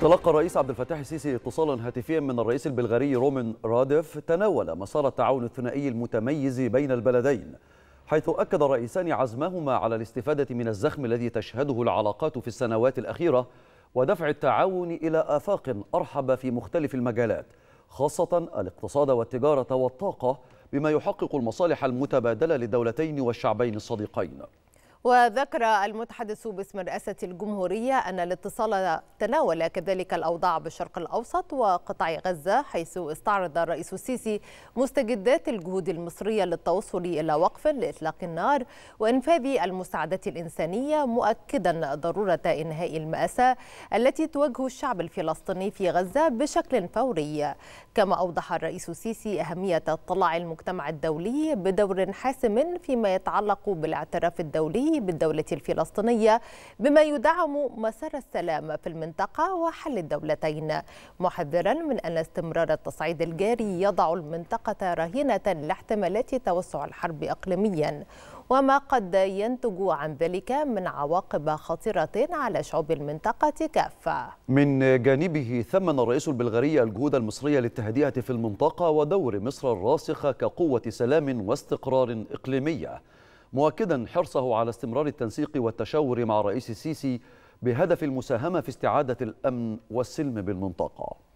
تلقى الرئيس عبد الفتاح السيسي اتصالا هاتفيا من الرئيس البلغاري رومن رادف تناول مسار التعاون الثنائي المتميز بين البلدين حيث أكد الرئيسان عزمهما على الاستفادة من الزخم الذي تشهده العلاقات في السنوات الأخيرة ودفع التعاون إلى آفاق أرحب في مختلف المجالات خاصة الاقتصاد والتجارة والطاقة بما يحقق المصالح المتبادلة للدولتين والشعبين الصديقين وذكر المتحدث باسم رئاسة الجمهورية أن الاتصال تناول كذلك الأوضاع بالشرق الأوسط وقطاع غزة حيث استعرض الرئيس السيسي مستجدات الجهود المصرية للتوصل إلى وقف لإطلاق النار وإنفاذ المساعدات الإنسانية مؤكدا ضرورة إنهاء المأساة التي تواجه الشعب الفلسطيني في غزة بشكل فوري كما أوضح الرئيس السيسي أهمية اطلاع المجتمع الدولي بدور حاسم فيما يتعلق بالاعتراف الدولي الجانبي بالدولة الفلسطينية بما يدعم مسار السلام في المنطقة وحل الدولتين محذرا من أن استمرار التصعيد الجاري يضع المنطقة رهينة لاحتمالات توسع الحرب إقليميا وما قد ينتج عن ذلك من عواقب خطيرة على شعوب المنطقة كافة من جانبه ثمن الرئيس البلغاري الجهود المصرية للتهدئة في المنطقة ودور مصر الراسخة كقوة سلام واستقرار إقليمية مؤكدا حرصه على استمرار التنسيق والتشاور مع الرئيس السيسي بهدف المساهمة في استعادة الأمن والسلم بالمنطقة